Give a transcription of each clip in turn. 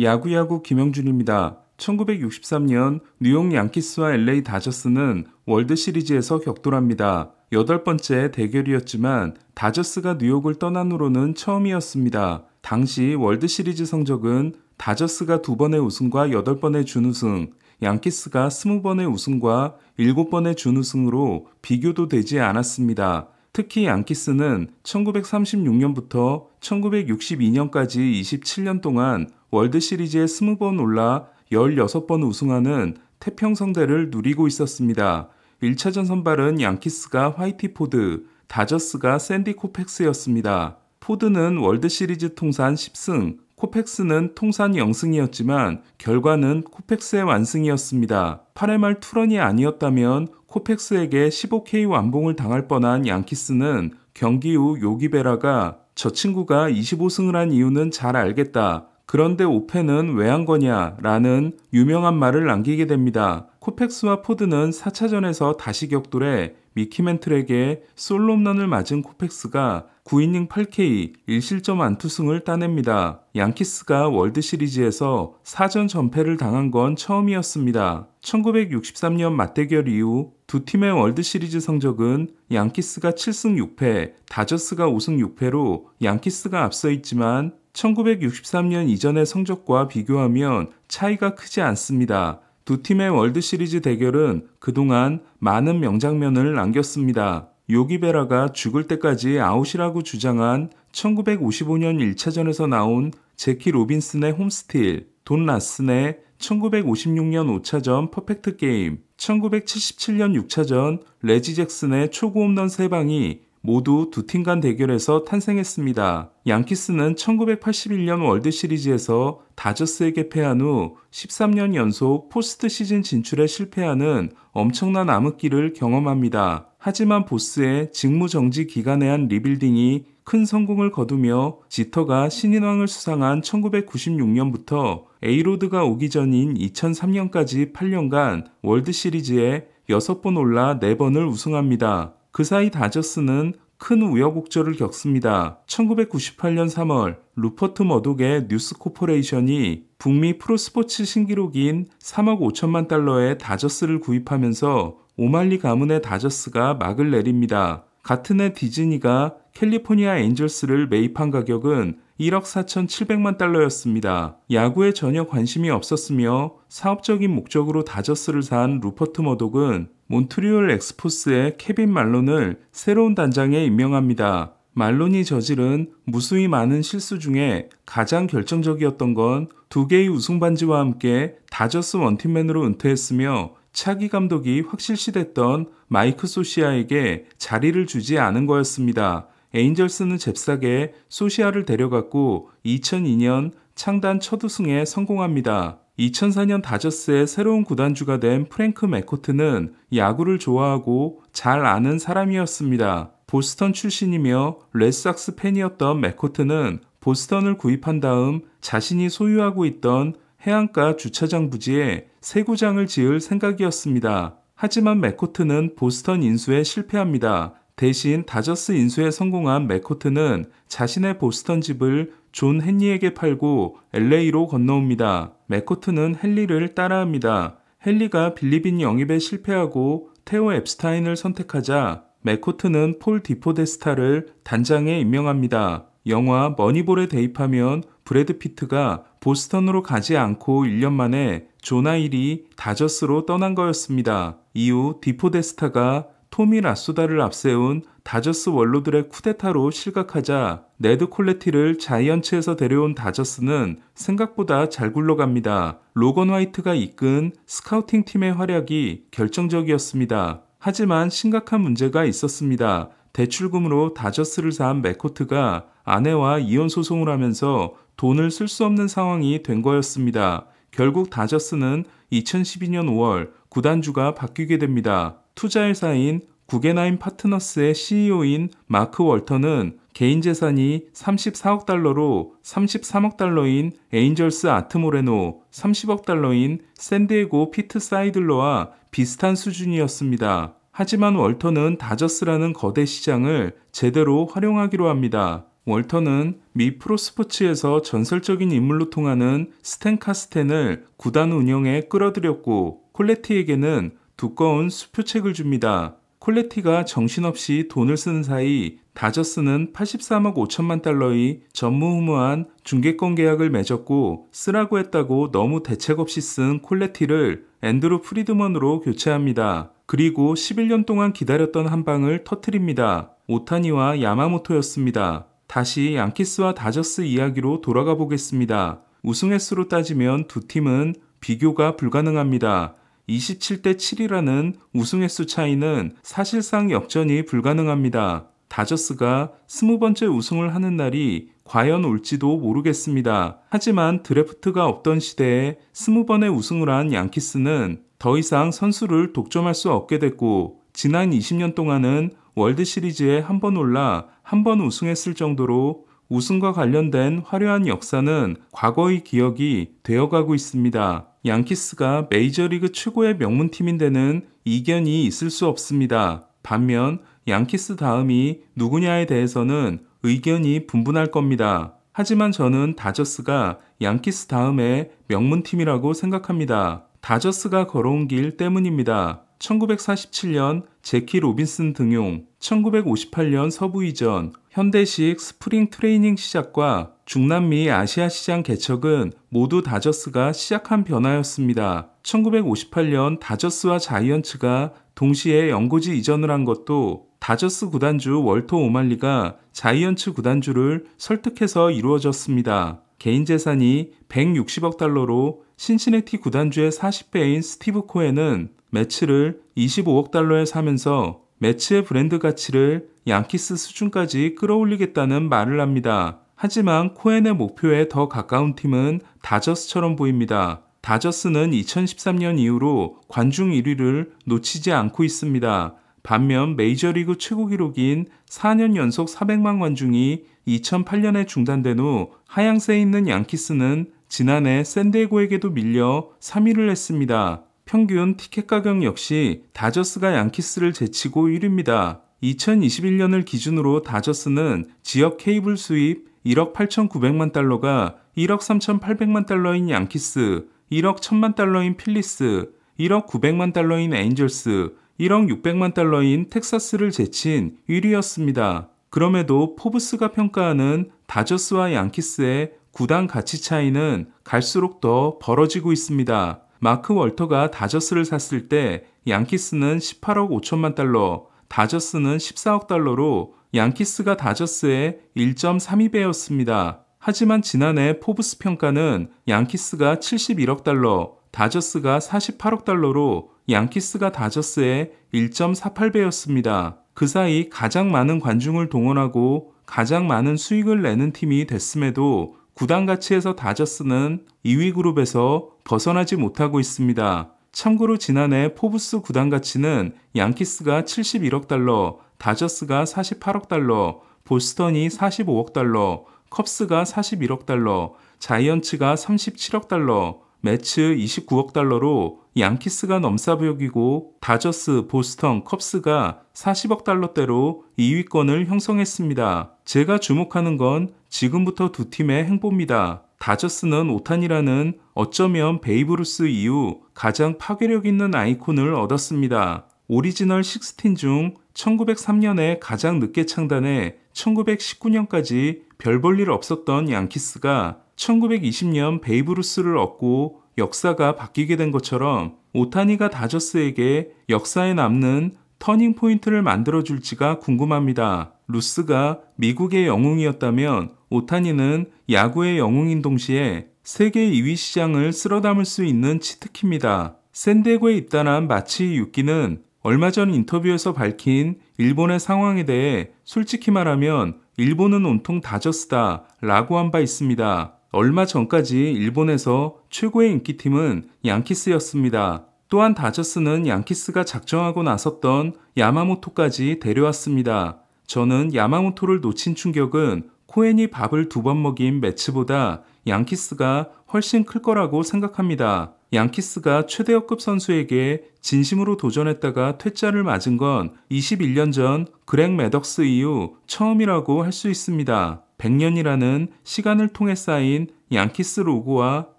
야구야구 김영준입니다. 1963년 뉴욕 양키스와 LA 다저스는 월드시리즈에서 격돌합니다. 여덟 번째 대결이었지만 다저스가 뉴욕을 떠난 후로는 처음이었습니다. 당시 월드시리즈 성적은 다저스가 두 번의 우승과 여덟 번의 준우승, 양키스가 스무 번의 우승과 일곱 번의 준우승으로 비교도 되지 않았습니다. 특히 양키스는 1936년부터 1962년까지 27년 동안 월드 시리즈에 20번 올라 16번 우승하는 태평성대를 누리고 있었습니다. 1차전 선발은 양키스가 화이티 포드, 다저스가 샌디 코펙스였습니다. 포드는 월드 시리즈 통산 10승, 코펙스는 통산 0승이었지만 결과는 코펙스의 완승이었습니다. 8회 말 투런이 아니었다면 코펙스에게 15K 완봉을 당할 뻔한 양키스는 경기 후 요기베라가 저 친구가 25승을 한 이유는 잘 알겠다. 그런데 오펜은 왜 한 거냐? 라는 유명한 말을 남기게 됩니다. 코펙스와 포드는 4차전에서 다시 격돌해 미키멘틀에게 솔로홈런을 맞은 코펙스가 9이닝 8K 1실점 안투승을 따냅니다. 양키스가 월드시리즈에서 4전 전패를 당한 건 처음이었습니다. 1963년 맞대결 이후 두 팀의 월드 시리즈 성적은 양키스가 7승 6패, 다저스가 5승 6패로 양키스가 앞서 있지만 1963년 이전의 성적과 비교하면 차이가 크지 않습니다. 두 팀의 월드 시리즈 대결은 그동안 많은 명장면을 남겼습니다. 요기베라가 죽을 때까지 아웃이라고 주장한 1955년 1차전에서 나온 제키 로빈슨의 홈스틸, 돈 라슨의 1956년 5차전 퍼펙트 게임, 1977년 6차전 레지 잭슨의 초고 홈런 3방이 모두 두 팀간 대결에서 탄생했습니다. 양키스는 1981년 월드 시리즈에서 다저스에게 패한 후 13년 연속 포스트 시즌 진출에 실패하는 엄청난 암흑기를 경험합니다. 하지만 보스의 직무정지 기간에 한 리빌딩이 큰 성공을 거두며 지터가 신인왕을 수상한 1996년부터 에이로드가 오기 전인 2003년까지 8년간 월드시리즈에 6번 올라 4번을 우승합니다. 그 사이 다저스는 큰 우여곡절을 겪습니다. 1998년 3월 루퍼트 머독의 뉴스 코퍼레이션이 북미 프로스포츠 신기록인 3억 5천만 달러의 다저스를 구입하면서 오말리 가문의 다저스가 막을 내립니다. 같은 해 디즈니가 캘리포니아 엔젤스를 매입한 가격은 1억 4,700만 달러였습니다. 야구에 전혀 관심이 없었으며 사업적인 목적으로 다저스를 산 루퍼트 머독은 몬트리올 엑스포스의 케빈 말론을 새로운 단장에 임명합니다. 말론이 저지른 무수히 많은 실수 중에 가장 결정적이었던 건 두 개의 우승 반지와 함께 다저스 원팀맨으로 은퇴했으며 차기 감독이 확실시됐던 마이크 소시아에게 자리를 주지 않은 거였습니다. 에인절스는 잽싸게 소시아를 데려갔고 2002년 창단 첫 우승에 성공합니다. 2004년 다저스의 새로운 구단주가 된 프랭크 맥코트는 야구를 좋아하고 잘 아는 사람이었습니다. 보스턴 출신이며 레스삭스 팬이었던 맥코트는 보스턴을 구입한 다음 자신이 소유하고 있던 해안가 주차장 부지에 세구장을 지을 생각이었습니다. 하지만 맥코트는 보스턴 인수에 실패합니다. 대신 다저스 인수에 성공한 맥코트는 자신의 보스턴 집을 존 헨리에게 팔고 LA로 건너옵니다. 맥코트는 헨리를 따라합니다. 헨리가 빌리빈 영입에 실패하고 테오 앱스타인을 선택하자 맥코트는 폴 디포데스타를 단장에 임명합니다. 영화 머니볼에 대입하면 브래드 피트가 보스턴으로 가지 않고 1년 만에 조나일이 다저스로 떠난 거였습니다. 이후 디포데스타가 토미 라수다를 앞세운 다저스 원로들의 쿠데타로 실각하자 네드 콜레티를 자이언츠에서 데려온 다저스는 생각보다 잘 굴러갑니다. 로건 화이트가 이끈 스카우팅 팀의 활약이 결정적이었습니다. 하지만 심각한 문제가 있었습니다. 대출금으로 다저스를 산 맥코트가 아내와 이혼 소송을 하면서 돈을 쓸 수 없는 상황이 된 거였습니다. 결국 다저스는 2012년 5월 구단주가 바뀌게 됩니다. 투자회사인 구겐하임 파트너스의 CEO인 마크 월터는 개인 재산이 34억 달러로 33억 달러인 에인절스 아트모레노, 30억 달러인 샌디에고 피트 사이들러와 비슷한 수준이었습니다. 하지만 월터는 다저스라는 거대 시장을 제대로 활용하기로 합니다. 월터는 미 프로스포츠에서 전설적인 인물로 통하는 스탠 카스텐을 구단 운영에 끌어들였고 콜레티에게는 두꺼운 수표책을 줍니다. 콜레티가 정신없이 돈을 쓰는 사이 다저스는 83억 5천만 달러의 전무후무한 중계권 계약을 맺었고 쓰라고 했다고 너무 대책 없이 쓴 콜레티를 앤드루 프리드먼으로 교체합니다. 그리고 11년 동안 기다렸던 한 방을 터트립니다. 오타니와 야마모토였습니다. 다시 양키스와 다저스 이야기로 돌아가 보겠습니다. 우승 횟수로 따지면 두 팀은 비교가 불가능합니다. 27대 7이라는 우승 횟수 차이는 사실상 역전이 불가능합니다. 다저스가 20번째 우승을 하는 날이 과연 올지도 모르겠습니다. 하지만 드래프트가 없던 시대에 20번의 우승을 한 양키스는 더 이상 선수를 독점할 수 없게 됐고 지난 20년 동안은 월드 시리즈에 한 번 올라 한 번 우승했을 정도로 우승과 관련된 화려한 역사는 과거의 기억이 되어가고 있습니다. 양키스가 메이저리그 최고의 명문팀인데는 이견이 있을 수 없습니다. 반면 양키스 다음이 누구냐에 대해서는 의견이 분분할 겁니다. 하지만 저는 다저스가 양키스 다음의 명문팀이라고 생각합니다. 다저스가 걸어온 길 때문입니다. 1947년 제키 로빈슨 등용, 1958년 서부 이전, 현대식 스프링 트레이닝 시작과 중남미 아시아 시장 개척은 모두 다저스가 시작한 변화였습니다. 1958년 다저스와 자이언츠가 동시에 연고지 이전을 한 것도 다저스 구단주 월토 오말리가 자이언츠 구단주를 설득해서 이루어졌습니다. 개인 재산이 160억 달러로 신시내티 구단주의 40배인 스티브 코에은 매치를 25억 달러에 사면서 매치의 브랜드 가치를 양키스 수준까지 끌어올리겠다는 말을 합니다. 하지만 코엔의 목표에 더 가까운 팀은 다저스처럼 보입니다. 다저스는 2013년 이후로 관중 1위를 놓치지 않고 있습니다. 반면 메이저리그 최고 기록인 4년 연속 400만 관중이 2008년에 중단된 후 하향세에 있는 양키스는 지난해 샌디에고에게도 밀려 3위를 했습니다. 평균 티켓 가격 역시 다저스가 양키스를 제치고 1위입니다. 2021년을 기준으로 다저스는 지역 케이블 수입 1억 8,900만 달러가 1억 3,800만 달러인 양키스, 1억 1,000만 달러인 필리스, 1억 900만 달러인 엔젤스, 1억 600만 달러인 텍사스를 제친 1위였습니다. 그럼에도 포브스가 평가하는 다저스와 양키스의 구단 가치 차이는 갈수록 더 벌어지고 있습니다. 마크 월터가 다저스를 샀을 때 양키스는 18억 5천만 달러, 다저스는 14억 달러로 양키스가 다저스의 1.32배였습니다. 하지만 지난해 포브스 평가는 양키스가 71억 달러, 다저스가 48억 달러로 양키스가 다저스의 1.48배였습니다. 그 사이 가장 많은 관중을 동원하고 가장 많은 수익을 내는 팀이 됐음에도 구단 가치에서 다저스는 2위 그룹에서 벗어나지 못하고 있습니다. 참고로 지난해 포브스 구단 가치는 양키스가 71억 달러, 다저스가 48억 달러, 보스턴이 45억 달러, 컵스가 41억 달러, 자이언츠가 37억 달러, 매츠 29억 달러로 양키스가 넘사벽이고 다저스, 보스턴, 컵스가 40억 달러대로 2위권을 형성했습니다. 제가 주목하는 건 지금부터 두 팀의 행보입니다. 다저스는 오탄이라는 어쩌면 베이브루스 이후 가장 파괴력 있는 아이콘을 얻었습니다. 오리지널 16 중 1903년에 가장 늦게 창단해 1919년까지 별 볼일 없었던 양키스가 1920년 베이브루스를 얻고 역사가 바뀌게 된 것처럼 오타니가 다저스에게 역사에 남는 터닝 포인트를 만들어 줄지가 궁금합니다. 루스가 미국의 영웅이었다면 오타니는 야구의 영웅인 동시에 세계 2위 시장을 쓸어담을 수 있는 치트키입니다. 샌디에고에 입단한 마치 유키는 얼마 전 인터뷰에서 밝힌 일본의 상황에 대해 솔직히 말하면 일본은 온통 다저스다 라고 한 바 있습니다. 얼마 전까지 일본에서 최고의 인기팀은 양키스였습니다. 또한 다저스는 양키스가 작정하고 나섰던 야마모토까지 데려왔습니다. 저는 야마모토를 놓친 충격은 코엔이 밥을 두 번 먹인 매치보다 양키스가 훨씬 클 거라고 생각합니다. 양키스가 최대역급 선수에게 진심으로 도전했다가 퇴짜를 맞은 건 21년 전 그렉 매덕스 이후 처음이라고 할 수 있습니다. 100년이라는 시간을 통해 쌓인 양키스 로고와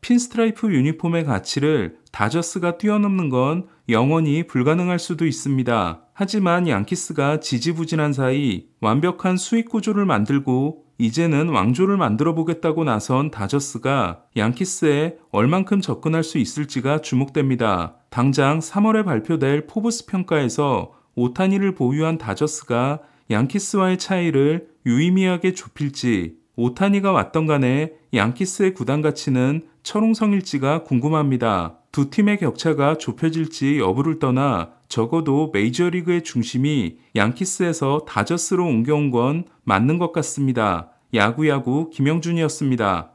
핀스트라이프 유니폼의 가치를 다저스가 뛰어넘는 건 영원히 불가능할 수도 있습니다. 하지만 양키스가 지지부진한 사이 완벽한 수익 구조를 만들고 이제는 왕조를 만들어 보겠다고 나선 다저스가 양키스에 얼만큼 접근할 수 있을지가 주목됩니다. 당장 3월에 발표될 포브스 평가에서 오타니를 보유한 다저스가 양키스와의 차이를 유의미하게 좁힐지 오타니가 왔던 간에 양키스의 구단 가치는 철옹성일지가 궁금합니다. 두 팀의 격차가 좁혀질지 여부를 떠나 적어도 메이저리그의 중심이 양키스에서 다저스로 옮겨온 건 맞는 것 같습니다. 야구야구 김영준이었습니다.